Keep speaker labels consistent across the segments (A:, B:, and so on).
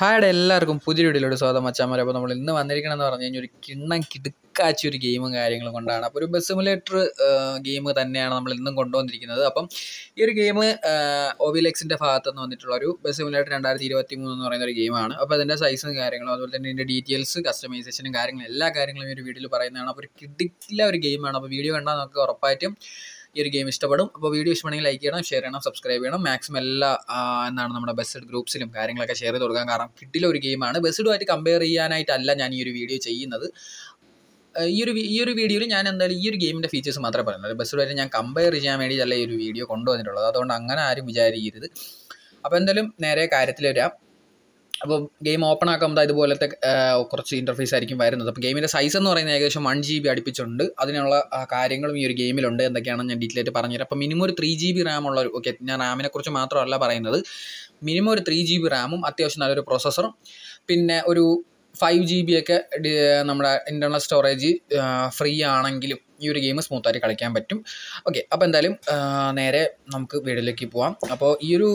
A: ഹായുടെ എല്ലാവർക്കും പുതിയ വീഡിയോയിലൂടെ സ്വാഗതം അച്ചാമാരെ അപ്പോൾ നമ്മൾ ഇന്ന് വന്നിരിക്കണമെന്ന് പറഞ്ഞു കഴിഞ്ഞാൽ ഒരു കിണ്ണം കിടുക്കാച്ചി ഒരു ഗെയിമും കാര്യങ്ങളും കൊണ്ടാണ് അപ്പോൾ ഒരു ബസ് സിമുലേറ്റർ ഗെയിം തന്നെയാണ് നമ്മൾ ഇന്നും കൊണ്ടുവന്നിരിക്കുന്നത് അപ്പം ഈ ഒരു ഗെയിം ഒവിലെക്സിൻ്റെ ഭാഗത്ത് നിന്ന് വന്നിട്ടുള്ള ഒരു ബസ് സിമുലേറ്റർ രണ്ടായിരത്തി ഇരുപത്തി മൂന്ന് എന്ന് പറയുന്ന ഒരു ഗെയിമാണ് അപ്പോൾ അതിൻ്റെ സൈസും കാര്യങ്ങളും അതുപോലെ തന്നെ ഇതിൻ്റെ ഡീറ്റെയിൽസ് കസ്റ്റമൈസേഷനും കാര്യങ്ങളും എല്ലാ കാര്യങ്ങളും ഈ ഒരു വീഡിയോയിൽ പറയുന്നതാണ് അപ്പോൾ ഒരു കിടുക്കില്ല ഒരു ഗെയിമാണ് അപ്പോൾ വീഡിയോ കണ്ടാൽ നമുക്ക് ഉറപ്പായിട്ടും ഈ ഒരു ഗെയിം ഇഷ്ടപ്പെടും അപ്പോൾ വീഡിയോ ഇഷ്ടമാണെങ്കിൽ ലൈക്ക് ചെയ്യണം ഷെയർ ചെയ്യണം സബ്സ്ക്രൈബ് ചെയ്യണം മാക്സിമം എല്ലാ എന്താണ് നമ്മുടെ ബെസ്ഡ് ഗ്രൂപ്പ്സിലും കാര്യങ്ങളൊക്കെ ഷെയർ ചെയ്ത് കൊടുക്കാൻ കാരണം കിട്ടില്ല ഒരു ഗെയിമാണ് ബെസ്ഡുമായിട്ട് കമ്പയർ ചെയ്യാനായിട്ടല്ല ഞാൻ ഈ ഒരു വീഡിയോ ചെയ്യുന്നത് ഈ ഒരു ഈ ഒരു വീഡിയോയിൽ ഞാൻ എന്തായാലും ഈ ഒരു ഗെയിമിൻ്റെ ഫീച്ചേഴ്സ് മാത്രമേ പറയുന്നത് ബെസ്ഡുമായിട്ട് ഞാൻ കമ്പയർ ചെയ്യാൻ വേണ്ടിയിട്ടല്ല ഈ ഒരു വീഡിയോ കൊണ്ടുവന്നിട്ടുള്ളത് അതുകൊണ്ട് അങ്ങനെ ആരും വിചാരിക്കരുത് അപ്പോൾ എന്തായാലും നേരെ കാര്യത്തിൽ വരാം അപ്പോൾ ഗെയിം ഓപ്പൺ ആക്കുമ്പോൾ ഇതുപോലത്തെ കുറച്ച് ഇൻ്റർഫേസ് ആയിരിക്കും വരുന്നത് അപ്പോൾ ഗെയിമിൻ്റെ സൈസ് എന്ന് പറയുന്നത് ഏകദേശം വൺ ജി ബി അടുപ്പിച്ചുണ്ട് അതിനുള്ള കാര്യങ്ങളും ഈ ഒരു ഗെയിമിലുണ്ട് എന്തൊക്കെയാണെന്ന് ഞാൻ ഡീറ്റെയിൽ ആയിട്ട് പറഞ്ഞുതരാം അപ്പോൾ മിനിമം ഒരു ത്രീ ജി ബി റാം ഉള്ള ഒരു ഓക്കെ ഞാൻ റാമിനെ കുറിച്ച് മാത്രമല്ല പറയുന്നത് മിനിമം ഒരു ത്രീ ജി ബി റാമും അത്യാവശ്യം നല്ലൊരു പ്രോസസ്സറും പിന്നെ ഒരു ഫൈവ് ജി ബി ഒക്കെ നമ്മുടെ ഇൻറ്റർണൽ സ്റ്റോറേജ് ഫ്രീ ആണെങ്കിലും ഈ ഒരു ഗെയിം സ്മൂത്തായിട്ട് കളിക്കാൻ പറ്റും ഓക്കെ അപ്പോൾ എന്തായാലും നേരെ നമുക്ക് വീഡിയോയിലേക്ക് പോവാം അപ്പോൾ ഈ ഒരു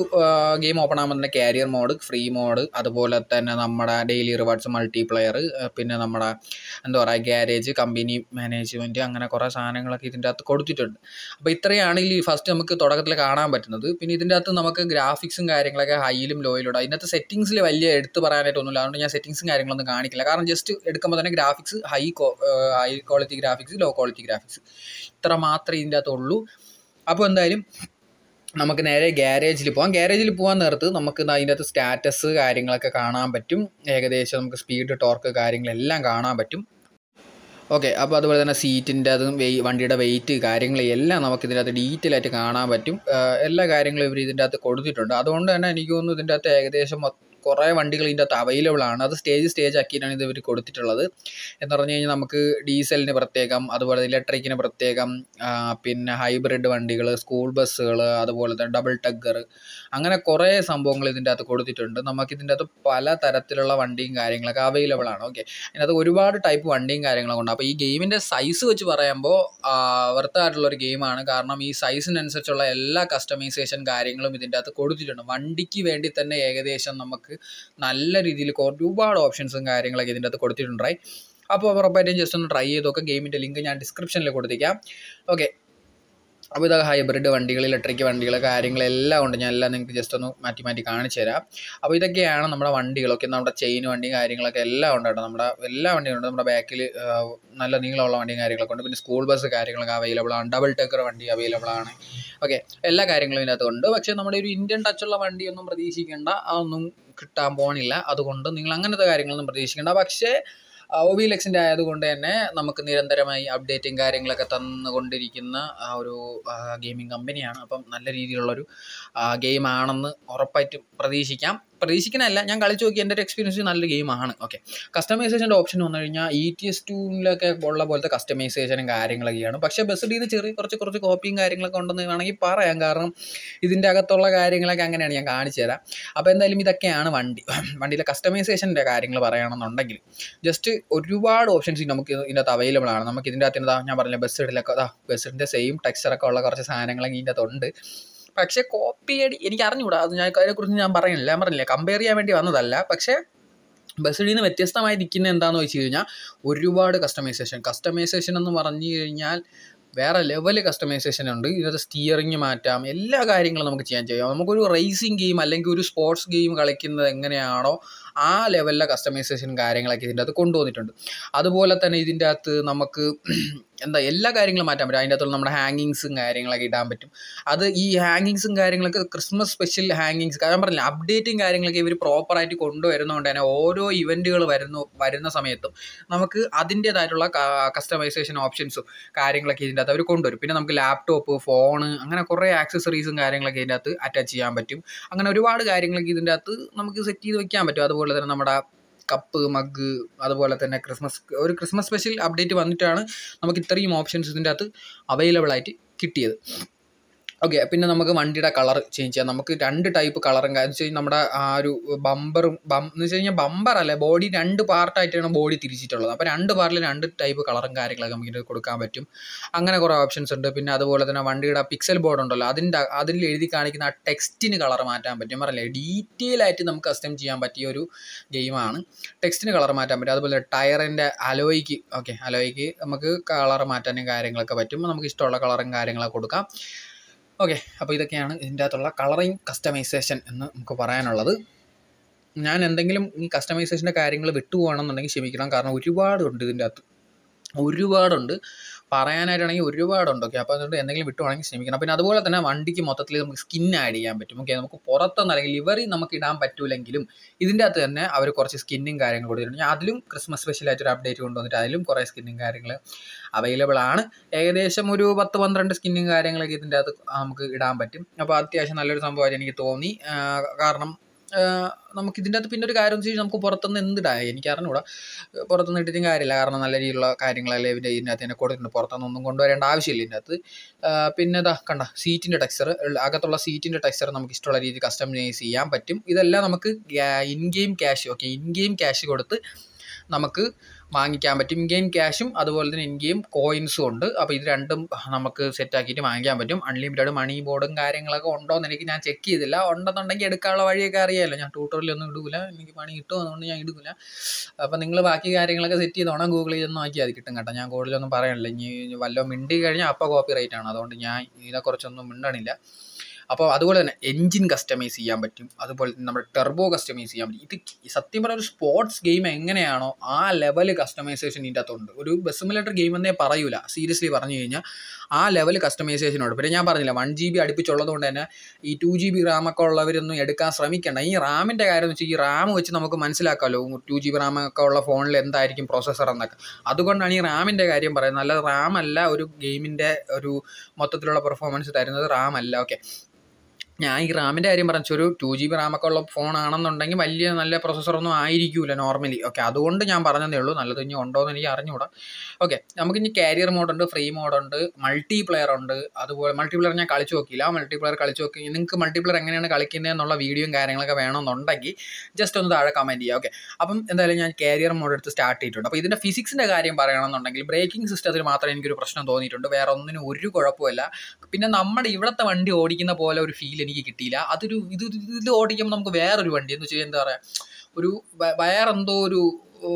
A: ഗെയിം ഓപ്പൺ ആകുമ്പോൾ തന്നെ കാരിയർ മോഡ് ഫ്രീ മോഡ് അതുപോലെ തന്നെ നമ്മുടെ ഡെയിലി റിവാർഡ്സ് മൾട്ടിപ്ലെയർ പിന്നെ നമ്മുടെ എന്താ പറയുക ഗ്യാരേജ് കമ്പനി മാനേജ്മെൻറ്റ് അങ്ങനെ കുറേ സാധനങ്ങളൊക്കെ ഇതിൻ്റെ അകത്ത് കൊടുത്തിട്ടുണ്ട് അപ്പോൾ ഇത്രയാണ് ഈ ഫസ്റ്റ് നമുക്ക് തുടക്കത്തിൽ കാണാൻ പറ്റുന്നത് പിന്നെ ഇതിൻ്റെ അകത്ത് നമുക്ക് ഗ്രാഫിക്സും കാര്യങ്ങളൊക്കെ ഹൈയിലും ലോയിലും അതിനകത്ത് സെറ്റിങ്സിൽ വലിയ എടുത്ത് പറയാനായിട്ടൊന്നുമില്ല അതുകൊണ്ട് ഞാൻ സെറ്റിംഗ്സും കാര്യങ്ങളൊന്നും കാണിക്കില്ല കാരണം ജസ്റ്റ് എടുക്കുമ്പോൾ തന്നെ graphics high high quality graphics low quality graphics graphics ഇത്ര മാത്രമേ ഇതിൻ്റെ അകത്തുള്ളൂ അപ്പോൾ എന്തായാലും നമുക്ക് നേരെ ഗ്യാരേജിൽ പോകാം ഗ്യാരേജിൽ പോകാൻ നേരത്ത് നമുക്ക് അതിൻ്റെ അകത്ത് സ്റ്റാറ്റസ് കാര്യങ്ങളൊക്കെ കാണാൻ പറ്റും ഏകദേശം നമുക്ക് സ്പീഡ് ടോർക്ക് കാര്യങ്ങളെല്ലാം കാണാൻ പറ്റും ഓക്കെ അപ്പോൾ അതുപോലെ തന്നെ സീറ്റിൻ്റെ അതും വെയ് വണ്ടിയുടെ വെയിറ്റ് കാര്യങ്ങൾ എല്ലാം നമുക്ക് ഇതിൻ്റെ അകത്ത് ഡീറ്റെയിൽ ആയിട്ട് കാണാൻ പറ്റും എല്ലാ കാര്യങ്ങളും ഇവർ ഇതിൻ്റെ അകത്ത് കൊടുത്തിട്ടുണ്ട് അതുകൊണ്ട് തന്നെ എനിക്ക് തോന്നുന്നു ഇതിൻ്റെ അകത്ത് ഏകദേശം കുറേ വണ്ടികൾ ഇതിൻ്റെ അകത്ത് അവൈലബിൾ ആണ് അത് സ്റ്റേജ് സ്റ്റേജ് ആക്കിയിട്ടാണ് ഇത് ഇവർ കൊടുത്തിട്ടുള്ളത് എന്ന് പറഞ്ഞു കഴിഞ്ഞാൽ നമുക്ക് ഡീസലിന് പ്രത്യേകം അതുപോലെ ഇലക്ട്രിക്കിന് പ്രത്യേകം പിന്നെ ഹൈബ്രിഡ് വണ്ടികൾ സ്കൂൾ ബസ്സുകൾ അതുപോലെ തന്നെ ഡബിൾ ടഗ്ഗർ അങ്ങനെ കുറേ സംഭവങ്ങൾ ഇതിൻ്റെ അകത്ത് കൊടുത്തിട്ടുണ്ട് നമുക്ക് ഇതിൻ്റെ അകത്ത് പല തരത്തിലുള്ള വണ്ടിയും കാര്യങ്ങളൊക്കെ അവൈലബിൾ ആണ് ഓക്കെ അതിനകത്ത് ഒരുപാട് ടൈപ്പ് വണ്ടിയും കാര്യങ്ങളൊക്കെ ഉണ്ട് അപ്പോൾ ഈ ഗെയിമിൻ്റെ സൈസ് വെച്ച് പറയുമ്പോൾ വൃത്തമായിട്ടുള്ള ഒരു ഗെയിമാണ് കാരണം ഈ സൈസിനനുസരിച്ചുള്ള എല്ലാ കസ്റ്റമൈസേഷൻ കാര്യങ്ങളും ഇതിൻ്റെ അകത്ത് കൊടുത്തിട്ടുണ്ട് വണ്ടിക്ക് വേണ്ടി തന്നെ ഏകദേശം നമുക്ക് നല്ല രീതിയിൽ കോർട്ട് ഒരുപാട് ഓപ്ഷൻസും കാര്യങ്ങളൊക്കെ ഇതിൻ്റെ അകത്ത് കൊടുത്തിട്ടുണ്ടായി അപ്പോൾ ഉറപ്പായിട്ടും ജസ്റ്റ് ഒന്ന് ട്രൈ ചെയ്ത് നോക്കാം ഗെയിമിൻ്റെ ലിങ്ക് ഞാൻ ഡിസ്ക്രിപ്ഷനിൽ കൊടുത്തേക്കാം ഓക്കെ അപ്പോൾ ഇതൊക്കെ ഹൈബ്രിഡ് വണ്ടികൾ ഇലക്ട്രിക് വണ്ടികൾ കാര്യങ്ങളെല്ലാം ഉണ്ട് ഞാൻ എല്ലാം നിങ്ങൾക്ക് ജസ്റ്റ് ഒന്ന് മാറ്റി മാറ്റി കാണിച്ചു തരാം അപ്പോൾ ഇതൊക്കെയാണ് നമ്മുടെ വണ്ടികളൊക്കെ നമ്മുടെ ചെയിൻ വണ്ടി കാര്യങ്ങളൊക്കെ എല്ലാം ഉണ്ട് കേട്ടോ നമ്മുടെ എല്ലാ വണ്ടിയും ഉണ്ട് നമ്മുടെ ബാക്കിൽ നല്ല നീളമുള്ള വണ്ടിയും കാര്യങ്ങളൊക്കെ ഉണ്ട് പിന്നെ സ്കൂൾ ബസ് കാര്യങ്ങളൊക്കെ അവൈലബിൾ ആണ് ഡബിൾ ടേക്കർ വണ്ടി അവൈലബിൾ ആണ് ഓക്കെ എല്ലാ കാര്യങ്ങളും ഇതിനകത്ത് ഉണ്ട് പക്ഷേ നമ്മുടെ ഒരു ഇന്ത്യൻ ടച്ചുള്ള വണ്ടിയൊന്നും പ്രതീക്ഷിക്കേണ്ട അതൊന്നും കിട്ടാൻ പോകണില്ല അതുകൊണ്ട് നിങ്ങൾ അങ്ങനത്തെ കാര്യങ്ങളൊന്നും പ്രതീക്ഷിക്കേണ്ട പക്ഷേ ഒ വി ആയതുകൊണ്ട് തന്നെ നമുക്ക് നിരന്തരമായി അപ്ഡേറ്റും കാര്യങ്ങളൊക്കെ തന്നുകൊണ്ടിരിക്കുന്ന ഒരു ഗെയിമിംഗ് കമ്പനിയാണ് അപ്പം നല്ല രീതിയിലുള്ളൊരു ഗെയിമാണെന്ന് ഉറപ്പായിട്ടും പ്രതീക്ഷിക്കാം പ്രതീക്ഷിക്കുന്നതല്ല ഞാൻ കളിച്ച് നോക്കി എൻ്റെ ഒരു എക്സ്പീരിയൻസ് നല്ലൊരു ഗെയിമാണ് ഓക്കെ കസ്റ്റമൈസേഷൻ്റെ ഓപ്ഷൻ വന്നു കഴിഞ്ഞാൽ ഇ ടി എസ് ടൂവിലൊക്കെ ഉള്ള പോലത്തെ കസ്റ്റമൈസേഷനും കാര്യങ്ങളൊക്കെയാണ് പക്ഷേ ബസ്സിൽ ഇത് ചെറിയ കുറച്ച് കുറച്ച് കോപ്പിയും കാര്യങ്ങളൊക്കെ ഉണ്ടെന്ന് വേണമെങ്കിൽ പറയാം കാരണം ഇതിൻ്റെ അകത്തുള്ള കാര്യങ്ങളൊക്കെ അങ്ങനെയാണ് ഞാൻ കാണിച്ചു തരാം അപ്പോൾ എന്തായാലും ഇതൊക്കെയാണ് വണ്ടി വണ്ടിയിലെ കസ്റ്റമൈസേഷൻ്റെ കാര്യങ്ങൾ പറയുകയാണെന്നുണ്ടെങ്കിൽ ജസ്റ്റ് ഒരുപാട് ഓപ്ഷൻസ് നമുക്ക് ഇതിൻ്റെ അവൈലബിൾ ആണ് നമുക്ക് ഇതിൻ്റെ അകത്ത് ഞാൻ പറഞ്ഞ ബസ് ഇടയിലൊക്കെ ബസ്സിൻ്റെ സെയിം ടെക്സ്ചറൊക്കെ ഉള്ള കുറച്ച് സാധനങ്ങളൊക്കെ ഇതിൻ്റെ അകത്തുണ്ട് പക്ഷേ കോപ്പി അടി എനിക്ക് അറിഞ്ഞുകൂടാ അത് ഞാൻ അതിനെക്കുറിച്ച് ഞാൻ പറയുന്നില്ല ഞാൻ പറഞ്ഞില്ല കമ്പയർ ചെയ്യാൻ വേണ്ടി വന്നതല്ല പക്ഷേ ബസ്സിൽ നിന്ന് വ്യത്യസ്തമായി നിൽക്കുന്ന എന്താണെന്ന് വെച്ച് കഴിഞ്ഞാൽ ഒരുപാട് കസ്റ്റമൈസേഷൻ കസ്റ്റമൈസേഷൻ എന്ന് പറഞ്ഞു കഴിഞ്ഞാൽ വേറെ ലെവൽ കസ്റ്റമൈസേഷൻ ഉണ്ട് ഇതിനകത്ത് സ്റ്റിയറിങ് മാറ്റാം എല്ലാ കാര്യങ്ങളും നമുക്ക് ചെയ്യാൻ ചെയ്യാം നമുക്കൊരു റേസിംഗ് ഗെയിം അല്ലെങ്കിൽ ഒരു സ്പോർട്സ് ഗെയിം കളിക്കുന്നത് എങ്ങനെയാണോ ആ ലെവലിലെ കസ്റ്റമൈസേഷൻ കാര്യങ്ങളൊക്കെ ഇതിൻ്റെ അകത്ത് കൊണ്ടുവന്നിട്ടുണ്ട് അതുപോലെ തന്നെ ഇതിൻ്റെ അകത്ത് നമുക്ക് എന്താ എല്ലാ കാര്യങ്ങളും മാറ്റാൻ പറ്റും അതിൻ്റെ അകത്തുള്ള നമ്മുടെ ഹാങ്ങിങ്സും കാര്യങ്ങളൊക്കെ ഇടാൻ പറ്റും അത് ഈ ഹാങ്ങിങ്സും കാര്യങ്ങളൊക്കെ ക്രിസ്മസ് സ്പെഷ്യൽ ഹാങ്ങിങ്സ് ഞാൻ പറഞ്ഞില്ല അപ്ഡേറ്റും കാര്യങ്ങളൊക്കെ ഇവർ പ്രോപ്പറായിട്ട് കൊണ്ടുവരുന്നതുകൊണ്ട് തന്നെ ഓരോ ഇവൻറ്റുകൾ വരുന്നു വരുന്ന സമയത്തും നമുക്ക് അതിൻ്റേതായിട്ടുള്ള കസ്റ്റമൈസേഷൻ ഓപ്ഷൻസും കാര്യങ്ങളൊക്കെ ഇതിൻ്റെ അകത്ത് അവർ കൊണ്ടുവരും പിന്നെ നമുക്ക് ലാപ്ടോപ്പ് ഫോണ് അങ്ങനെ കുറേ ആക്സസറീസും കാര്യങ്ങളൊക്കെ ഇതിൻ്റെ അകത്ത് അറ്റാച്ച് ചെയ്യാൻ പറ്റും അങ്ങനെ ഒരുപാട് കാര്യങ്ങളൊക്കെ ഇതിൻ്റെ അകത്ത് നമുക്ക് സെറ്റ് ചെയ്ത് വെക്കാൻ പറ്റും അതുപോലെ തന്നെ നമ്മുടെ കപ്പ് മഗ് അതുപോലെ തന്നെ ക്രിസ്മസ് ഒരു ക്രിസ്മസ് സ്പെഷ്യൽ അപ്ഡേറ്റ് വന്നിട്ടാണ് നമുക്ക് ഇത്രയും ഓപ്ഷൻസ് ഇതിൻ്റെ അകത്ത് അവൈലബിൾ ആയിട്ട് കിട്ടിയത് ഓക്കെ പിന്നെ നമുക്ക് വണ്ടിയുടെ കളർ ചേഞ്ച് ചെയ്യാം നമുക്ക് രണ്ട് ടൈപ്പ് കളറും എന്ന് വെച്ച് കഴിഞ്ഞാൽ നമ്മുടെ ആ ഒരു ബമ്പറും ബം എന്ന് വെച്ച് കഴിഞ്ഞാൽ ബമ്പർ അല്ലേ ബോഡി രണ്ട് പാർട്ടായിട്ടാണ് ബോഡി തിരിച്ചിട്ടുള്ളത് അപ്പോൾ രണ്ട് പാർട്ടിൽ രണ്ട് ടൈപ്പ് കളറും കാര്യങ്ങളൊക്കെ നമുക്ക് കൊടുക്കാൻ പറ്റും അങ്ങനെ കുറേ ഓപ്ഷൻസ് ഉണ്ട് പിന്നെ അതുപോലെ തന്നെ വണ്ടിയുടെ പിക്സൽ ബോർഡ് ഉണ്ടല്ലോ അതിൻ്റെ അതിൽ എഴുതി കാണിക്കുന്ന ആ ടെക്സ്റ്റിന് കളർ മാറ്റാൻ പറ്റും പറയല്ലേ ഡീറ്റെയിൽ ആയിട്ട് നമുക്ക് കസ്റ്റം ചെയ്യാൻ പറ്റിയ ഒരു ഗെയിമാണ് ടെക്സ്റ്റിന് കളർ മാറ്റാൻ പറ്റും അതുപോലെ ടയറിൻ്റെ അലോയ്ക്ക് ഓക്കെ അലോയ്ക്ക് നമുക്ക് കളർ മാറ്റാനും കാര്യങ്ങളൊക്കെ പറ്റും നമുക്ക് ഇഷ്ടമുള്ള കളറും കാര്യങ്ങളൊക്കെ കൊടുക്കാം ഓക്കെ അപ്പോൾ ഇതൊക്കെയാണ് ഇതിൻ്റെ അകത്തുള്ള കളറിങ് കസ്റ്റമൈസേഷൻ എന്ന് നമുക്ക് പറയാനുള്ളത് ഞാൻ എന്തെങ്കിലും ഈ കസ്റ്റമൈസേഷൻ്റെ കാര്യങ്ങൾ വിട്ടുപോകണമെന്നുണ്ടെങ്കിൽ ക്ഷമിക്കണം കാരണം ഒരുപാടുണ്ട് ഇതിൻ്റെ അകത്ത് ഒരുപാടുണ്ട് പറയാനായിട്ടാണെങ്കിൽ ഒരുപാടുണ്ട് ഓക്കെ അപ്പോൾ അതുകൊണ്ട് എന്തെങ്കിലും വിട്ടുവാണെങ്കിൽ ശ്രമിക്കണം പിന്നെ അതുപോലെ തന്നെ വണ്ടിക്ക് മൊത്തത്തിൽ നമുക്ക് സ്കിൻ ആഡ് ചെയ്യാൻ പറ്റും ഓക്കെ നമുക്ക് പുറത്തുനിന്ന് അല്ലെങ്കിൽ ലിവറി നമുക്ക് ഇടാൻ പറ്റൂലെങ്കിലും ഇതിൻ്റെ അകത്ത് തന്നെ അവർ കുറച്ച് സ്കിന്നും കാര്യങ്ങളും കൊടുത്തിട്ടുണ്ട് അതിലും ക്രിസ്മസ് സ്പെഷ്യലായിട്ട് ഒരു അപ്ഡേറ്റ് കൊണ്ടുവന്നിട്ട് അതിലും കുറേ സ്കിന്നും കാര്യങ്ങൾ അവൈലബിൾ ആണ് ഏകദേശം ഒരു പത്ത് പന്ത്രണ്ട് സ്കിന്നും കാര്യങ്ങളൊക്കെ ഇതിൻ്റെ അകത്ത് നമുക്ക് ഇടാൻ പറ്റും അപ്പോൾ അത്യാവശ്യം നല്ലൊരു സംഭവമായിട്ട് എനിക്ക് തോന്നി കാരണം നമുക്ക് ഇതിൻ്റെ അകത്ത് പിന്നെ ഒരു കാര്യം വെച്ചാൽ നമുക്ക് പുറത്തുനിന്ന് എന്തിടാം എനിക്ക് അറിഞ്ഞുകൂടാ പുറത്തുനിന്ന് ഇട്ടിട്ടും കാര്യമില്ല കാരണം നല്ല രീതിയിലുള്ള കാര്യങ്ങളല്ലേ ഇവൻ്റെ ഇതിൻ്റെ അകത്ത് തന്നെ കൊടുത്തിട്ടുണ്ട് പുറത്തുനിന്ന് ഒന്നും കൊണ്ടുവരേണ്ട ആവശ്യമില്ല ഇതിൻ്റെ അകത്ത് പിന്നെ ഇതാ കണ്ട സീറ്റിൻ്റെ ടെക്സ്ചർ അകത്തുള്ള സീറ്റിൻ്റെ ടെക്സ്ചർ നമുക്ക് ഇഷ്ടമുള്ള രീതിയിൽ കസ്റ്റമൈസ് ചെയ്യാൻ പറ്റും ഇതെല്ലാം നമുക്ക് in game cash okay in game cash കൊടുത്ത് നമുക്ക് വാങ്ങിക്കാൻ പറ്റും ഇൻ ഗെയിം ക്യാഷും അതുപോലെ തന്നെ ഇൻ ഗെയിം കോയിൻസും ഉണ്ട് അപ്പോൾ ഇത് രണ്ടും നമുക്ക് സെറ്റാക്കിയിട്ട് വാങ്ങിക്കാൻ പറ്റും അൺലിമിറ്റഡ് മണി ബോർഡും കാര്യങ്ങളൊക്കെ ഉണ്ടോ എന്ന് എനിക്ക് ഞാൻ ചെക്ക് ചെയ്തില്ല ഉണ്ടെന്നുണ്ടെങ്കിൽ എടുക്കാനുള്ള വഴിയൊക്കെ അറിയാമല്ലോ ഞാൻ ട്യൂട്ടോറിലൊന്നും ഇടൂല എനിക്ക് പണി കിട്ടുമോ അതുകൊണ്ട് ഞാൻ ഇടൂല അപ്പോൾ നിങ്ങൾ ബാക്കി കാര്യങ്ങളൊക്കെ സെറ്റ് ചെയ്തോണം ഗൂഗിളിൽ നിന്ന് നോക്കിയാൽ അത് കിട്ടും കേട്ടോ ഞാൻ കൂടുതലൊന്നും പറയണില്ല ഇനി വല്ലതും മിണ്ടി കഴിഞ്ഞാൽ അപ്പോൾ കോപ്പി റേറ്റ് ആണ് അതുകൊണ്ട് ഞാൻ ഇതിനെക്കുറിച്ചൊന്നും മിണ്ടണില്ല അപ്പോൾ അതുപോലെ തന്നെ എൻജിൻ കസ്റ്റമൈസ് ചെയ്യാൻ പറ്റും അതുപോലെ നമ്മൾ ടെർബോ കസ്റ്റമൈസ് ചെയ്യാൻ പറ്റും ഇത് സത്യം പറഞ്ഞ ഒരു സ്പോർട്സ് ഗെയിം എങ്ങനെയാണോ ആ ലെവൽ കസ്റ്റമൈസേഷൻ ഇതിൻ്റെ അകത്തുണ്ട് ഒരു ബസ് ഗെയിം എന്നേ പറയൂല സീരിയസ്ലി പറഞ്ഞു കഴിഞ്ഞാൽ ആ ലെവൽ കസ്റ്റമൈസേഷൻ ഉണ്ട് പിന്നെ ഞാൻ പറഞ്ഞില്ല വൺ ജി ബി കൊണ്ട് തന്നെ ഈ ടു ജി ബി റാമൊക്കെ ഉള്ളവരൊന്നും എടുക്കാൻ ശ്രമിക്കണം ഈ റാമിൻ്റെ കാര്യം എന്ന് വെച്ചാൽ ഈ റാം വെച്ച് നമുക്ക് മനസ്സിലാക്കാമല്ലോ ടു ജി ബി റാമൊക്കെ ഉള്ള ഫോണിൽ എന്തായിരിക്കും പ്രോസസ്സർ എന്നൊക്കെ അതുകൊണ്ടാണ് ഈ റാമിൻ്റെ കാര്യം പറയുന്നത് റാം റാമല്ല ഒരു ഗെയിമിൻ്റെ ഒരു മൊത്തത്തിലുള്ള പെർഫോമൻസ് തരുന്നത് റാമല്ല ഓക്കെ ഞാൻ ഈ റാമിൻ്റെ കാര്യം പറഞ്ഞു ഒരു ടു ജി ബി റാമൊക്കെ ഉള്ള ഫോണാണെന്നുണ്ടെങ്കിൽ വലിയ നല്ല പ്രൊസസ്സറൊന്നും ആയിരിക്കില്ല നോർമലി ഓക്കെ അതുകൊണ്ട് ഞാൻ പറഞ്ഞതേ ഉള്ളൂ നല്ലത് ഇനി ഉണ്ടോ എന്ന് എനിക്ക് അറിഞ്ഞുകൂടാ ഓക്കെ നമുക്ക് ഇനി കാരിയർ മോഡുണ്ട് ഫ്രീ മോഡുണ്ട് മൾട്ടി പ്ലെയർ ഉണ്ട് അതുപോലെ മൾട്ടി പ്ലെയർ ഞാൻ കളിച്ചു നോക്കിയില്ല മൾട്ടി പ്ലെയർ കളിച്ചു നോക്കി നിങ്ങൾക്ക് മൾട്ടി പ്ലെയർ എങ്ങനെയാണ് കളിക്കുന്നത് എന്നുള്ള വീഡിയോയും കാര്യങ്ങളൊക്കെ വേണമെന്നുണ്ടെങ്കിൽ ജസ്റ്റ് ഒന്ന് താഴെ കമൻറ്റ് ചെയ്യുക ഓക്കെ അപ്പം എന്തായാലും ഞാൻ കാരിയർ മോഡ് എടുത്ത് സ്റ്റാർട്ട് ചെയ്തിട്ടുണ്ട് അപ്പോൾ ഇതിൻ്റെ ഫിസിക്സിൻ്റെ കാര്യം പറയണമെന്നുണ്ടെങ്കിൽ ബ്രേക്കിംഗ് സിസ്റ്റത്തിൽ മാത്രമേ എനിക്കൊരു പ്രശ്നം തോന്നിയിട്ടുണ്ട് വേറെ ഒന്നിനും ഒരു കുഴപ്പമില്ല പിന്നെ നമ്മുടെ ഇവിടുത്തെ വണ്ടി ഓടിക്കുന്ന പോലെ ഒരു ഫീൽ എനിക്ക് കിട്ടിയില്ല അതൊരു ഇത് ഇതിൽ ഓടിക്കുമ്പോൾ നമുക്ക് വേറൊരു വണ്ടി എന്ന് വെച്ചാൽ എന്താ പറയുക ഒരു വേറെന്തോ ഒരു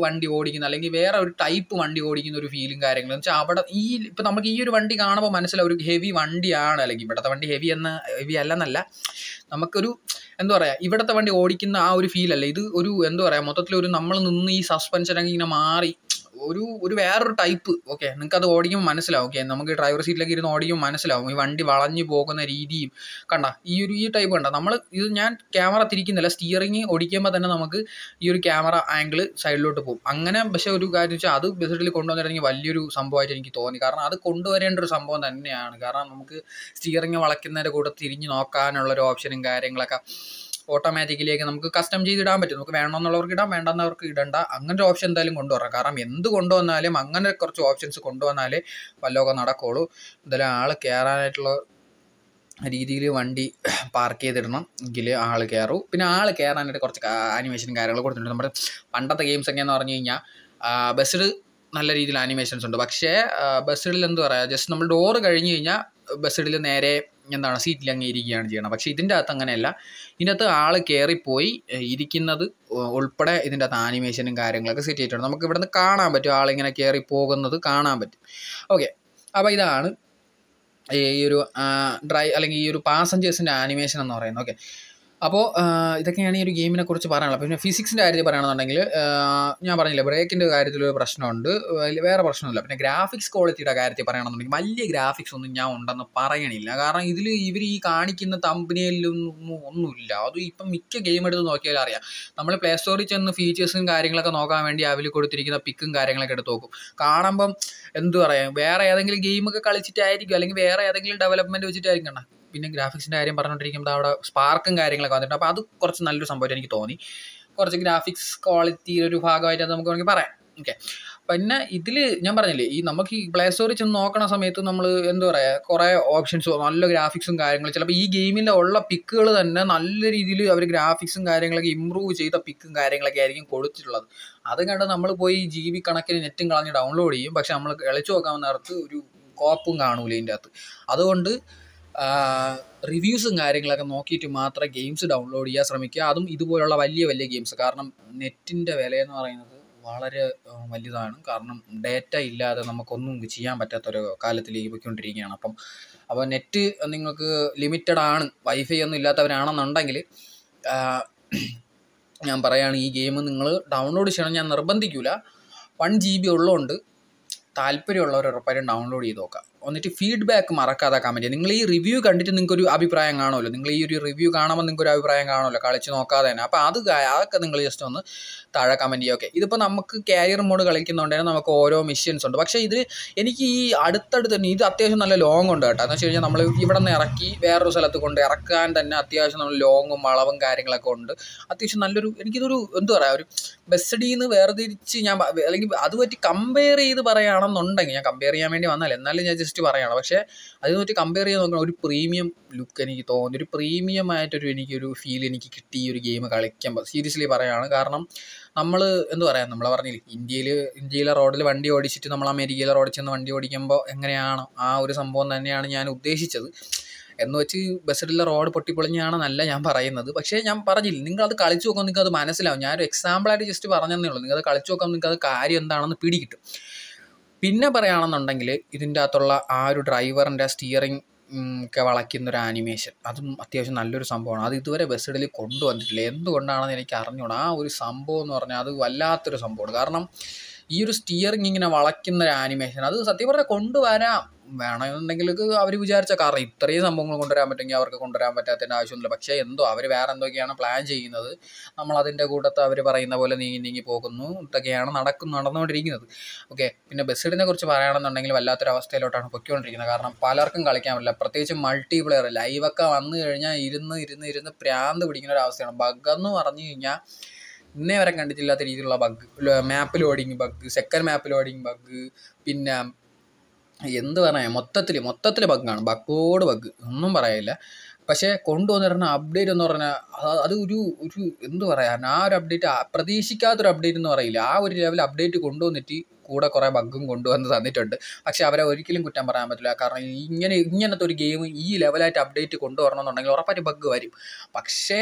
A: വണ്ടി ഓടിക്കുന്ന അല്ലെങ്കിൽ വേറെ ഒരു ടൈപ്പ് വണ്ടി ഓടിക്കുന്ന ഒരു ഫീലും കാര്യങ്ങളും വെച്ചാൽ അവിടെ ഈ ഇപ്പം നമുക്ക് ഈ ഒരു വണ്ടി കാണുമ്പോൾ മനസ്സിലാവും ഒരു ഹെവി വണ്ടിയാണ് അല്ലെങ്കിൽ ഇവിടുത്തെ വണ്ടി ഹെവി എന്ന ഹെവി അല്ലെന്നല്ല നമുക്കൊരു എന്താ പറയുക ഇവിടുത്തെ വണ്ടി ഓടിക്കുന്ന ആ ഒരു ഫീലല്ല ഇത് ഒരു എന്താ പറയുക മൊത്തത്തിൽ ഒരു നമ്മൾ നിന്ന് ഈ സസ്പെൻഷൻ ഇങ്ങനെ മാറി ഒരു ഒരു വേറൊരു ടൈപ്പ് ഓക്കെ നിങ്ങൾക്ക് അത് ഓടിക്കുമ്പോൾ മനസ്സിലാവും ഓക്കെ നമുക്ക് ഡ്രൈവർ സീറ്റിലേക്ക് ഇരുന്ന് ഓടിക്കുമ്പോൾ മനസ്സിലാവും ഈ വണ്ടി വളഞ്ഞു പോകുന്ന രീതിയും കണ്ട ഈ ഒരു ഈ ടൈപ്പ് കണ്ട നമ്മൾ ഇത് ഞാൻ ക്യാമറ തിരിക്കുന്നില്ല സ്റ്റിയറിങ് ഓടിക്കുമ്പോൾ തന്നെ നമുക്ക് ഈ ഒരു ക്യാമറ ആംഗിൾ സൈഡിലോട്ട് പോകും അങ്ങനെ പക്ഷേ ഒരു കാര്യം വെച്ചാൽ അത് ബസ്സിൽ കൊണ്ടുവന്നിരുന്നെങ്കിൽ വലിയൊരു സംഭവമായിട്ട് എനിക്ക് തോന്നി കാരണം അത് കൊണ്ടുവരേണ്ട ഒരു സംഭവം തന്നെയാണ് കാരണം നമുക്ക് സ്റ്റിയറിങ് വളയ്ക്കുന്നതിൻ്റെ കൂടെ തിരിഞ്ഞ് നോക്കാനുള്ള ഒരു ഓപ്ഷനും കാര്യങ്ങളൊക്കെ ഓട്ടോമാറ്റിക്കലിയൊക്കെ നമുക്ക് കസ്റ്റം ചെയ്തിടാൻ പറ്റും നമുക്ക് വേണമെന്നുള്ളവർക്ക് ഇടാം വേണ്ടെന്നവർക്ക് ഇടണ്ട അങ്ങനെ ഓപ്ഷൻ എന്തായാലും കൊണ്ടുവരണം കാരണം എന്ത് കൊണ്ടുവന്നാലും അങ്ങനെ കുറച്ച് ഓപ്ഷൻസ് കൊണ്ടുവന്നാലേ വല്ലതൊക്കെ നടക്കുള്ളൂ എന്തായാലും ആൾ കയറാനായിട്ടുള്ള രീതിയിൽ വണ്ടി പാർക്ക് ചെയ്തിടണം എങ്കിൽ ആൾ കയറൂ പിന്നെ ആൾ കയറാനായിട്ട് കുറച്ച് ആനിമേഷൻ കാര്യങ്ങൾ കൊടുത്തിട്ടുണ്ട് നമ്മുടെ പണ്ടത്തെ ഗെയിംസ് ഒക്കെയെന്ന് പറഞ്ഞു കഴിഞ്ഞാൽ ബസ്സിൽ നല്ല രീതിയിൽ ആനിമേഷൻസ് ഉണ്ട് പക്ഷേ ബസ്സുകളിൽ എന്ത് പറയുക ജസ്റ്റ് നമ്മൾ ഡോറ് കഴിഞ്ഞ് കഴിഞ്ഞാൽ ബസ്സിടിൽ നേരെ എന്താണ് സീറ്റിൽ അങ്ങ് ഇരിക്കുകയാണ് ചെയ്യണം പക്ഷേ ഇതിൻ്റെ അകത്ത് അങ്ങനെയല്ല ഇതിനകത്ത് ആൾ കയറിപ്പോയി ഇരിക്കുന്നത് ഉൾപ്പെടെ ഇതിൻ്റെ അകത്ത് ആനിമേഷനും കാര്യങ്ങളൊക്കെ സെറ്റ് ചെയ്തിട്ടുണ്ട് നമുക്ക് ഇവിടുന്ന് കാണാൻ പറ്റും ആളിങ്ങനെ കയറി പോകുന്നത് കാണാൻ പറ്റും ഓക്കെ അപ്പോൾ ഇതാണ് ഈ ഒരു ഡ്രൈ അല്ലെങ്കിൽ ഈ ഒരു പാസഞ്ചേഴ്സിൻ്റെ ആനിമേഷൻ എന്ന് പറയുന്നത് ഓക്കെ അപ്പോൾ ഇതൊക്കെയാണ് ഈ ഒരു ഗെയിമിനെ കുറിച്ച് പറയാനുള്ളത് പിന്നെ ഫിസിക്സിൻ്റെ കാര്യത്തിൽ പറയുകയാണെന്നുണ്ടെങ്കിൽ ഞാൻ പറഞ്ഞില്ല ബ്രേക്കിൻ്റെ കാര്യത്തിൽ ഒരു പ്രശ്നമുണ്ട് വേറെ പ്രശ്നമില്ല പിന്നെ ഗ്രാഫിക്സ് ക്വാളിറ്റിയുടെ കാര്യത്തിൽ പറയുകയാണെന്നുണ്ടെങ്കിൽ വലിയ ഗ്രാഫിക്സ് ഒന്നും ഞാൻ ഉണ്ടെന്ന് പറയണില്ല കാരണം ഇതിൽ ഇവർ ഈ കാണിക്കുന്ന തമ്പനിയിലൊന്നും ഒന്നുമില്ല അതും ഇപ്പം മിക്ക ഗെയിം എടുത്ത് നോക്കിയാൽ അറിയാം നമ്മൾ പ്ലേ സ്റ്റോറിൽ ചെന്ന് ഫീച്ചേഴ്സും കാര്യങ്ങളൊക്കെ നോക്കാൻ വേണ്ടി അവർ കൊടുത്തിരിക്കുന്ന പിക്കും കാര്യങ്ങളൊക്കെ എടുത്ത് നോക്കും കാണുമ്പം എന്തു പറയാം വേറെ ഏതെങ്കിലും ഗെയിമൊക്കെ കളിച്ചിട്ടായിരിക്കും അല്ലെങ്കിൽ വേറെ ഏതെങ്കിലും ഡെവലപ്മെൻറ്റ് വെച്ചിട്ടായിരിക്കണം പിന്നെ ഗ്രാഫിക്സിൻ്റെ കാര്യം പറഞ്ഞുകൊണ്ടിരിക്കുമ്പോൾ അവിടെ സ്പാർക്കും കാര്യങ്ങളൊക്കെ വന്നിട്ടുണ്ട് അപ്പോൾ അത് കുറച്ച് നല്ലൊരു സംഭവം എനിക്ക് തോന്നി കുറച്ച് ഗ്രാഫിക്സ് ക്വാളിറ്റിയുടെ ഒരു ഭാഗമായിട്ട് നമുക്ക് വേണമെങ്കിൽ പറയാം ഓക്കെ പിന്നെ ഇതിൽ ഞാൻ പറഞ്ഞില്ലേ ഈ നമുക്ക് ഈ പ്ലേ സ്റ്റോറിൽ ചെന്ന് നോക്കണ സമയത്ത് നമ്മൾ എന്താ പറയുക കുറേ ഓപ്ഷൻസ് നല്ല ഗ്രാഫിക്സും കാര്യങ്ങളും ചിലപ്പോൾ ഈ ഗെയിമിൻ്റെ ഉള്ള പിക്കുകൾ തന്നെ നല്ല രീതിയിൽ അവർ ഗ്രാഫിക്സും കാര്യങ്ങളൊക്കെ ഇമ്പ്രൂവ് ചെയ്ത പിക്കും കാര്യങ്ങളൊക്കെ ആയിരിക്കും കൊടുത്തിട്ടുള്ളത് അത് കണ്ട് നമ്മൾ പോയി ജി ബി കണക്കിന് നെറ്റും കളഞ്ഞ് ഡൗൺലോഡ് ചെയ്യും പക്ഷെ നമ്മൾ ഇളച്ചു നോക്കാൻ നേരത്ത് ഒരു കോപ്പും കാണൂല ഇതിൻ്റെ അകത്ത് അതുകൊണ്ട് റിവ്യൂസും കാര്യങ്ങളൊക്കെ നോക്കിയിട്ട് മാത്രം ഗെയിംസ് ഡൗൺലോഡ് ചെയ്യാൻ ശ്രമിക്കുക അതും ഇതുപോലുള്ള വലിയ വലിയ ഗെയിംസ് കാരണം നെറ്റിൻ്റെ വിലയെന്ന് പറയുന്നത് വളരെ വലുതാണ് കാരണം ഡേറ്റ ഇല്ലാതെ നമുക്കൊന്നും ചെയ്യാൻ പറ്റാത്തൊരു കാലത്തിലേക്ക് പോയിക്കൊണ്ടിരിക്കുകയാണ് അപ്പം അപ്പോൾ നെറ്റ് നിങ്ങൾക്ക് ലിമിറ്റഡ് ആണ് വൈഫൈ ഒന്നും ഇല്ലാത്തവരാണെന്നുണ്ടെങ്കിൽ ഞാൻ പറയുകയാണ് ഈ ഗെയിം നിങ്ങൾ ഡൗൺലോഡ് ചെയ്യണം ഞാൻ നിർബന്ധിക്കില്ല വൺ ജി ബി ഉള്ളതുകൊണ്ട് താല്പര്യമുള്ളവർ ഉറപ്പായിട്ടും ഡൗൺലോഡ് ചെയ്ത് നോക്കാം എന്നിട്ട് ഫീഡ്ബാക്ക് മറക്കാതെ കമൻറ്റ് ചെയ്യുക നിങ്ങൾ ഈ റിവ്യൂ കണ്ടിട്ട് നിങ്ങൾക്കൊരു അഭിപ്രായം കാണുമല്ലോ നിങ്ങൾ ഈ ഒരു റിവ്യൂ കാണുമ്പോൾ നിങ്ങൾക്ക് ഒരു അഭിപ്രായം കാണുമല്ലോ കളിച്ച് നോക്കാതെ തന്നെ അപ്പോൾ അത് അതൊക്കെ നിങ്ങൾ ജസ്റ്റ് ഒന്ന് താഴെ കമൻറ്റ് ചെയ്യുക ഓക്കെ ഇതിപ്പോൾ നമുക്ക് കാരിയർ മോഡ് കളിക്കുന്നതുകൊണ്ട് തന്നെ നമുക്ക് ഓരോ മിഷൻസ് ഉണ്ട് പക്ഷേ ഇതിൽ എനിക്ക് ഈ അടുത്തടുത്ത് തന്നെ ഇത് അത്യാവശ്യം നല്ല ലോങ് ഉണ്ട് കേട്ടോ എന്ന് വെച്ച് കഴിഞ്ഞാൽ നമ്മൾ ഇവിടെ നിന്ന് ഇറക്കി വേറൊരു സ്ഥലത്ത് കൊണ്ട് ഇറക്കാൻ തന്നെ അത്യാവശ്യം നമ്മൾ ലോങ്ങും വളവും കാര്യങ്ങളൊക്കെ ഉണ്ട് അത്യാവശ്യം നല്ലൊരു എനിക്കിതൊരു എന്താ പറയുക ഒരു ബെസ്ഡിന്ന് വേർതിരിച്ച് ഞാൻ അല്ലെങ്കിൽ അത് പറ്റി കമ്പയർ ചെയ്ത് പറയുകയാണെന്നുണ്ടെങ്കിൽ ഞാൻ കമ്പയർ ചെയ്യാൻ വേണ്ടി വന്നാൽ എന്നാലും ഞാൻ ജസ്റ്റ് പറയുകയാണ് പക്ഷേ അതിൽ നിന്നിട്ട് കമ്പയർ ചെയ്ത് നോക്കണം ഒരു പ്രീമിയം ലുക്ക് എനിക്ക് തോന്നി ഒരു പ്രീമിയം ആയിട്ടൊരു എനിക്കൊരു ഫീൽ എനിക്ക് കിട്ടി ഈ ഒരു ഗെയിം കളിക്കുമ്പോൾ സീരിയസ്ലി പറയുകയാണ് കാരണം നമ്മൾ എന്ത് പറയാം നമ്മൾ പറഞ്ഞില്ലേ ഇന്ത്യയിൽ ഇന്ത്യയിലെ റോഡിൽ വണ്ടി ഓടിച്ചിട്ട് നമ്മൾ അമേരിക്കയിലെ റോഡിൽ ചെന്ന് വണ്ടി ഓടിക്കുമ്പോൾ എങ്ങനെയാണോ ആ ഒരു സംഭവം തന്നെയാണ് ഞാൻ ഉദ്ദേശിച്ചത് എന്ന് വെച്ച് ബസ്സിലുള്ള റോഡ് പൊട്ടിപ്പൊളിഞ്ഞാണെന്നല്ല ഞാൻ പറയുന്നത് പക്ഷേ ഞാൻ പറഞ്ഞില്ല നിങ്ങൾ അത് കളിച്ചു നോക്കുമ്പോൾ നിങ്ങൾക്ക് അത് മനസ്സിലാവും ഞാനൊരു എക്സാമ്പിളായിട്ട് ജസ്റ്റ് പറഞ്ഞതന്നേ ഉള്ളൂ നിങ്ങൾ അത് കളിച്ചു നോക്കുമ്പോൾ നിങ്ങൾക്ക് അത് കാര്യം എന്താണെന്ന് പിടികിട്ടും പിന്നെ പറയുകയാണെന്നുണ്ടെങ്കിൽ ഇതിൻ്റെ അകത്തുള്ള ആ ഒരു ഡ്രൈവറിൻ്റെ സ്റ്റിയറിംഗ് ഒക്കെ വളയ്ക്കുന്ന ഒരു ആനിമേഷൻ അതും അത്യാവശ്യം നല്ലൊരു സംഭവമാണ് അത് ഇതുവരെ ബസ്സിടലിൽ കൊണ്ടുവന്നിട്ടില്ല എന്തുകൊണ്ടാണെന്ന് എനിക്ക് അറിഞ്ഞുകൂടാ ആ ഒരു സംഭവം എന്ന് പറഞ്ഞാൽ അത് വല്ലാത്തൊരു സംഭവമാണ് കാരണം ഈ ഒരു സ്റ്റിയറിങ് ഇങ്ങനെ വളയ്ക്കുന്ന ഒരു ആനിമേഷൻ അത് സത്യം പറഞ്ഞാൽ കൊണ്ടുവരാം വേണമെന്നുണ്ടെങ്കിൽ അവർ വിചാരിച്ച കാരണം ഇത്രയും സംഭവങ്ങൾ കൊണ്ടുവരാൻ പറ്റുമെങ്കിൽ അവർക്ക് കൊണ്ടുവരാൻ പറ്റാത്തതിൻ്റെ ആവശ്യമൊന്നുമില്ല പക്ഷേ എന്തോ അവർ വേറെ എന്തൊക്കെയാണ് പ്ലാൻ ചെയ്യുന്നത് നമ്മൾ അതിൻ്റെ കൂട്ടത്ത് അവർ പറയുന്ന പോലെ നീങ്ങി നീങ്ങി പോകുന്നു ഇതൊക്കെയാണ് നടക്കും നടന്നുകൊണ്ടിരിക്കുന്നത് ഓക്കെ പിന്നെ ബസ്സിഡിനെ കുറിച്ച് പറയുകയാണെന്നുണ്ടെങ്കിൽ വല്ലാത്തൊരവസ്ഥയിലോട്ടാണ് പൊയ്ക്കൊണ്ടിരിക്കുന്നത് കാരണം പലർക്കും കളിക്കാൻ പറ്റില്ല പ്രത്യേകിച്ച് മൾട്ടി പ്ലെയർ ലൈവൊക്കെ വന്നു കഴിഞ്ഞാൽ ഇരുന്ന് ഇരുന്ന് ഇരുന്ന് പ്രാന്ത് പിടിക്കുന്ന ഒരു അവസ്ഥയാണ് ബഗ് എന്ന് പറഞ്ഞു കഴിഞ്ഞാൽ ഇന്നേ വരെ കണ്ടിട്ടില്ലാത്ത രീതിയിലുള്ള bug map loading bug second map loading bug പിന്നെ എന്ത് പറയാം മൊത്തത്തിൽ മൊത്തത്തിൽ ബഗ്ഗാണ് ബഗ്ഗോട് ബഗ് ഒന്നും പറയില്ല പക്ഷേ കൊണ്ടുവന്നിരുന്ന അപ്ഡേറ്റ് എന്ന് പറഞ്ഞാൽ അത് ഒരു ഒരു എന്ത് പറയാൻ ആ ഒരു അപ്ഡേറ്റ് പ്രതീക്ഷിക്കാത്തൊരു അപ്ഡേറ്റ് എന്ന് പറയില്ല ആ ഒരു ലെവൽ അപ്ഡേറ്റ് കൊണ്ടുവന്നിട്ട് കൂടെ കുറേ ബഗ്ഗും കൊണ്ടുവന്ന് തന്നിട്ടുണ്ട് പക്ഷേ അവരെ ഒരിക്കലും കുറ്റം പറയാൻ പറ്റില്ല കാരണം ഇങ്ങനെ ഇങ്ങനത്തെ ഒരു ഗെയിം ഈ ലെവലായിട്ട് അപ്ഡേറ്റ് കൊണ്ടുവരണമെന്നുണ്ടെങ്കിൽ ഉറപ്പായിട്ട് ബഗ് വരും പക്ഷേ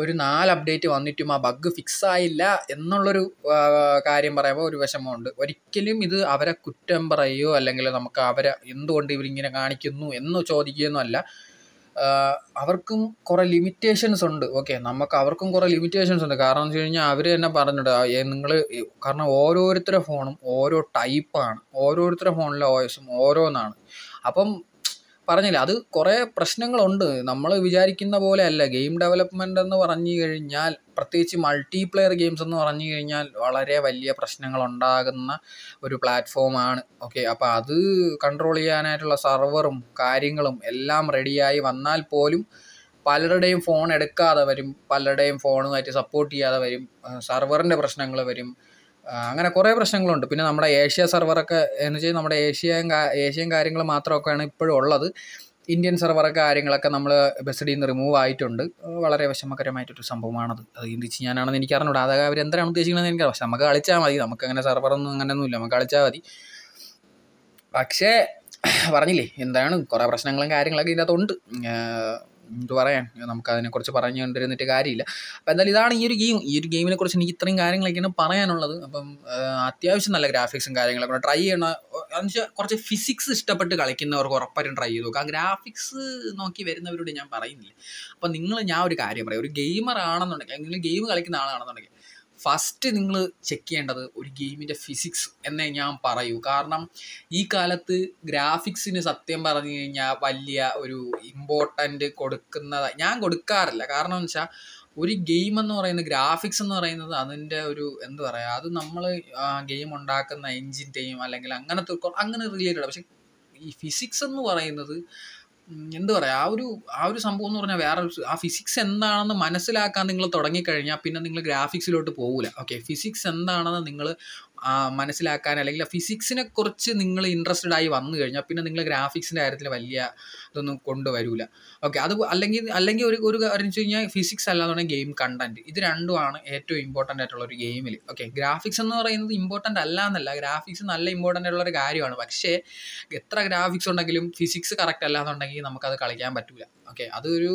A: ഒരു നാല് അപ്ഡേറ്റ് വന്നിട്ടും ആ ബഗ് ഫിക്സ് ആയില്ല എന്നുള്ളൊരു കാര്യം പറയുമ്പോൾ ഒരു വിഷമമുണ്ട് ഒരിക്കലും ഇത് അവരെ കുറ്റം പറയുകയോ അല്ലെങ്കിൽ നമുക്ക് അവരെ എന്തുകൊണ്ട് ഇവരിങ്ങനെ കാണിക്കുന്നു എന്ന് ചോദിക്കുകയൊന്നുമല്ല അവർക്കും കുറേ ലിമിറ്റേഷൻസ് ഉണ്ട് ഓക്കെ നമുക്ക് അവർക്കും കുറേ ലിമിറ്റേഷൻസ് ഉണ്ട് കാരണം എന്ന് വെച്ച് കഴിഞ്ഞാൽ അവർ തന്നെ പറഞ്ഞിട്ട് നിങ്ങൾ കാരണം ഓരോരുത്തരുടെ ഫോണും ഓരോ ടൈപ്പാണ് ഓരോരുത്തരുടെ ഫോണിലെ ഓയസും ഓരോന്നാണ് അപ്പം പറഞ്ഞില്ല അത് കുറേ പ്രശ്നങ്ങളുണ്ട് നമ്മൾ വിചാരിക്കുന്ന പോലെ അല്ല ഗെയിം ഡെവലപ്മെൻ്റ് എന്ന് പറഞ്ഞു കഴിഞ്ഞാൽ പ്രത്യേകിച്ച് മൾട്ടിപ്ലെയർ ഗെയിംസ് എന്ന് പറഞ്ഞു കഴിഞ്ഞാൽ വളരെ വലിയ പ്രശ്നങ്ങൾ ഉണ്ടാകുന്ന ഒരു പ്ലാറ്റ്ഫോമാണ് ഓക്കെ അപ്പോൾ അത് കൺട്രോൾ ചെയ്യാനായിട്ടുള്ള സർവറും കാര്യങ്ങളും എല്ലാം റെഡിയായി വന്നാൽ പോലും പലരുടെയും ഫോൺ എടുക്കാതെ വരും പലരുടെയും ഫോണുമായിട്ട് സപ്പോർട്ട് ചെയ്യാതെ വരും സർവറിൻ്റെ പ്രശ്നങ്ങൾ വരും അങ്ങനെ കുറേ പ്രശ്നങ്ങളുണ്ട് പിന്നെ നമ്മുടെ ഏഷ്യ സെർവറൊക്കെ എന്ന് വെച്ചാൽ നമ്മുടെ ഏഷ്യൻ ഏഷ്യൻ കാര്യങ്ങൾ മാത്രമൊക്കെയാണ് ഇപ്പോഴും ഉള്ളത് ഇന്ത്യൻ സെർവറൊക്കെ കാര്യങ്ങളൊക്കെ നമ്മൾ ബെസ്ഡിയിൽ നിന്ന് റിമൂവ് ആയിട്ടുണ്ട് വളരെ വിഷമകരമായിട്ടൊരു സംഭവമാണത് അത് എന്ത് ഞാനാണെന്ന് എനിക്ക് അറിഞ്ഞൂട അത് അവർ എന്തിനാണ് ഉദ്ദേശിക്കുന്നത് എനിക്ക് പക്ഷെ നമുക്ക് കളിച്ചാൽ മതി നമുക്ക് അങ്ങനെ സെർവറൊന്നും അങ്ങനെയൊന്നും ഇല്ല നമുക്ക് കളിച്ചാൽ മതി പക്ഷേ പറഞ്ഞില്ലേ എന്താണ് കുറേ പ്രശ്നങ്ങളും കാര്യങ്ങളൊക്കെ ഇതിനകത്തുണ്ട് എന്ത് പറയാൻ പറഞ്ഞു കൊണ്ടിരുന്നിട്ട് കാര്യമില്ല അപ്പോൾ എന്തായാലും ഇതാണ് ഈ ഒരു ഗെയിം ഈ ഒരു ഗെയിമിനെ കുറിച്ച് എനിക്ക് ഇത്രയും കാര്യങ്ങളൊക്കെയാണ് പറയാനുള്ളത് അപ്പം അത്യാവശ്യം നല്ല ഗ്രാഫിക്സും കാര്യങ്ങളൊക്കെ ട്രൈ ചെയ്യണ എന്നുവെച്ചാൽ കുറച്ച് ഫിസിക്സ് ഇഷ്ടപ്പെട്ട് കളിക്കുന്നവർക്ക് ഉറപ്പായിട്ടും ട്രൈ ചെയ്തു നോക്കാം ഗ്രാഫിക്സ് നോക്കി വരുന്നവരോട് ഞാൻ പറയുന്നില്ല അപ്പം നിങ്ങൾ ഞാൻ ഒരു കാര്യം പറയാം ഒരു ഗെയിമർ ആണെന്നുണ്ടെങ്കിൽ നിങ്ങൾ ഗെയിം കളിക്കുന്ന ആളാണെന്നുണ്ടെങ്കിൽ ഫസ്റ്റ് നിങ്ങൾ ചെക്ക് ചെയ്യേണ്ടത് ഒരു ഗെയിമിൻ്റെ ഫിസിക്സ് എന്നേ ഞാൻ പറയൂ കാരണം ഈ കാലത്ത് ഗ്രാഫിക്സിന് സത്യം പറഞ്ഞു കഴിഞ്ഞാൽ വലിയ ഒരു ഇമ്പോർട്ടൻ്റ് കൊടുക്കുന്നത് ഞാൻ കൊടുക്കാറില്ല കാരണം എന്ന് വെച്ചാൽ ഒരു ഗെയിം എന്ന് പറയുന്നത് ഗ്രാഫിക്സ് എന്ന് പറയുന്നത് അതിൻ്റെ ഒരു എന്താ പറയുക അത് നമ്മൾ ഗെയിം ഉണ്ടാക്കുന്ന എൻജിൻ്റെയും അല്ലെങ്കിൽ അങ്ങനത്തെ അങ്ങനെ റിലേറ്റഡ് പക്ഷെ ഈ ഫിസിക്സ് എന്ന് പറയുന്നത് എന്താ പറയാ ആ ഒരു ആ ഒരു സംഭവം എന്ന് പറഞ്ഞാൽ വേറെ ആ ഫിസിക്സ് എന്താണെന്ന് മനസ്സിലാക്കാൻ നിങ്ങൾ തുടങ്ങിക്കഴിഞ്ഞാൽ പിന്നെ നിങ്ങൾ ഗ്രാഫിക്സിലോട്ട് പോകില്ല ഓക്കെ ഫിസിക്സ് എന്താണെന്ന് നിങ്ങൾ മനസ്സിലാക്കാൻ അല്ലെങ്കിൽ ഫിസിക്സിനെ കുറിച്ച് നിങ്ങൾ ഇൻട്രസ്റ്റഡ് ആയി വന്നു കഴിഞ്ഞാൽ പിന്നെ നിങ്ങൾ ഗ്രാഫിക്സിൻ്റെ കാര്യത്തിൽ വലിയ ഇതൊന്നും കൊണ്ടുവരില്ല ഓക്കെ അത് അല്ലെങ്കിൽ അല്ലെങ്കിൽ ഒരു ഒരു കാര്യം വെച്ച് കഴിഞ്ഞാൽ ഫിസിക്സ് അല്ലാന്നുണ്ടെങ്കിൽ ഗെയിം കണ്ടന്റ് ഇത് രണ്ടുമാണ് ഏറ്റവും ഇമ്പോർട്ടൻ്റ് ആയിട്ടുള്ള ഒരു ഗെയിമിൽ ഓക്കെ ഗ്രാഫിക്സ് എന്ന് പറയുന്നത് ഇമ്പോർട്ടൻ്റ് അല്ല എന്നല്ല ഗ്രാഫിക്സ് നല്ല ഇമ്പോർട്ടൻ്റ് ആയിട്ടുള്ള ഒരു കാര്യമാണ് പക്ഷേ എത്ര ഗ്രാഫിക്സ് ഉണ്ടെങ്കിലും ഫിസിക്സ് കറക്റ്റ് അല്ലാന്നുണ്ടെങ്കിൽ നമുക്കത് കളിക്കാൻ പറ്റില്ല ഓക്കെ അതൊരു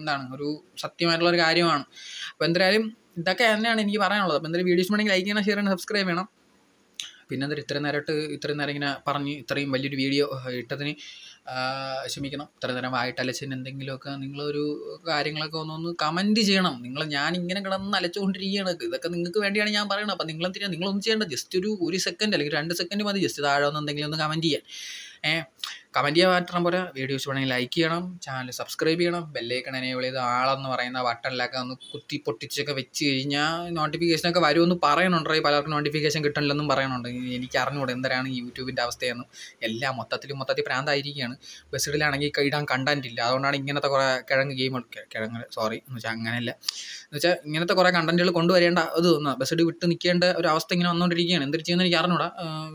A: എന്താണ് ഒരു സത്യമായിട്ടുള്ള ഒരു കാര്യമാണ് അപ്പോൾ എന്തായാലും ഇതൊക്കെ തന്നെയാണ് എനിക്ക് പറയാനുള്ളത് അപ്പോൾ എന്തായാലും വീഡിയോസ് വേണമെങ്കിൽ ലൈക്ക് ചെയ്യണം ഷെയർ ചെയ്യണം സബ്സ്ക്രൈബ് ചെയ്യണം പിന്നെ എന്തൊരു ഇത്രയും നേരമായിട്ട് ഇത്രയും നേരം ഇങ്ങനെ പറഞ്ഞ് ഇത്രയും വലിയൊരു വീഡിയോ ഇട്ടതിന് ക്ഷമിക്കണം ഇത്രയും നേരം ആയിട്ട് അലച്ചതിന് എന്തെങ്കിലുമൊക്കെ നിങ്ങളൊരു കാര്യങ്ങളൊക്കെ ഒന്ന് കമൻറ്റ് ചെയ്യണം നിങ്ങൾ ഞാൻ ഇങ്ങനെ കിടന്ന് അലച്ചുകൊണ്ടിരിക്കുകയാണ് ഇതൊക്കെ നിങ്ങൾക്ക് വേണ്ടിയാണ് ഞാൻ പറയുന്നത് അപ്പോൾ നിങ്ങൾ ചെയ്യണം നിങ്ങളൊന്നും ചെയ്യേണ്ട ജസ്റ്റ് ഒരു ഒരു സെക്കൻഡ് അല്ലെങ്കിൽ രണ്ട് സെക്കൻഡ് മതി ജസ്റ്റ് താഴെ ഒന്ന് എന്തെങ്കിലും ഒന്ന് കമൻറ്റ് ചെയ്യാൻ ഏഹ് കമൻറ്റ് ചെയ്യാൻ മാത്രം പോരാ വീഡിയോ ഇഷ്ടമാണെങ്കിൽ ലൈക്ക് ചെയ്യണം ചാനൽ സബ്സ്ക്രൈബ് ചെയ്യണം ബെല്ലൈക്കൺ എനേബിൾ ചെയ്ത് ആളെന്ന് പറയുന്ന ബട്ടണിലൊക്കെ ഒന്ന് കുത്തി പൊട്ടിച്ചൊക്കെ വെച്ച് കഴിഞ്ഞാൽ നോട്ടിഫിക്കേഷനൊക്കെ വരുമെന്ന് പറയണുണ്ടോ പലർക്കും നോട്ടിഫിക്കേഷൻ കിട്ടണില്ലെന്നും പറയണുണ്ട് എനിക്ക് അറിഞ്ഞൂടെ എന്തരാണ് യൂട്യൂബിൻ്റെ അവസ്ഥയെന്ന് എല്ലാം മൊത്തത്തിൽ മൊത്തത്തിൽ പ്രാന്തായിരിക്കുകയാണ് ബസ്സിഡിലാണെങ്കിൽ ഇടാൻ കണ്ടൻറ്റ് ഇല്ല അതുകൊണ്ടാണ് ഇങ്ങനത്തെ കുറേ കിഴങ്ങ് ഗെയിം കിഴങ്ങ് സോറി എന്ന് വെച്ചാൽ അങ്ങനെയല്ല എന്ന് വെച്ചാൽ ഇങ്ങനത്തെ കുറേ കണ്ടൻറ്റുകൾ കൊണ്ടുവരേണ്ട അത് ഒന്ന് ബസ്സിഡ് വിട്ട് നിൽക്കേണ്ട ഒരു അവസ്ഥ ഇങ്ങനെ വന്നുകൊണ്ടിരിക്കുകയാണ് എന്തൊരു ചെയ്യുന്നത് എനിക്ക് അറിഞ്ഞൂടാ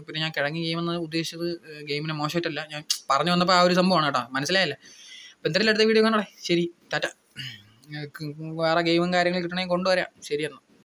A: പിന്നെ ഞാൻ കിഴങ്ങ് ഗെയിം എന്ന് ഉദ്ദേശിച്ചത് ഗെയിമിനെ മോശമായിട്ടല്ല ഞാൻ പറഞ്ഞു വന്നപ്പോൾ ആ ഒരു സംഭവമാണ് കേട്ടോ മനസ്സിലായല്ലേ അപ്പോൾ എന്തായാലും അടുത്ത വീഡിയോ കാണാം ശരി ടാറ്റ വേറെ ഗെയിമും കാര്യങ്ങളും കിട്ടണമെങ്കിൽ കൊണ്ടുവരാം ശരി എന്നാൽ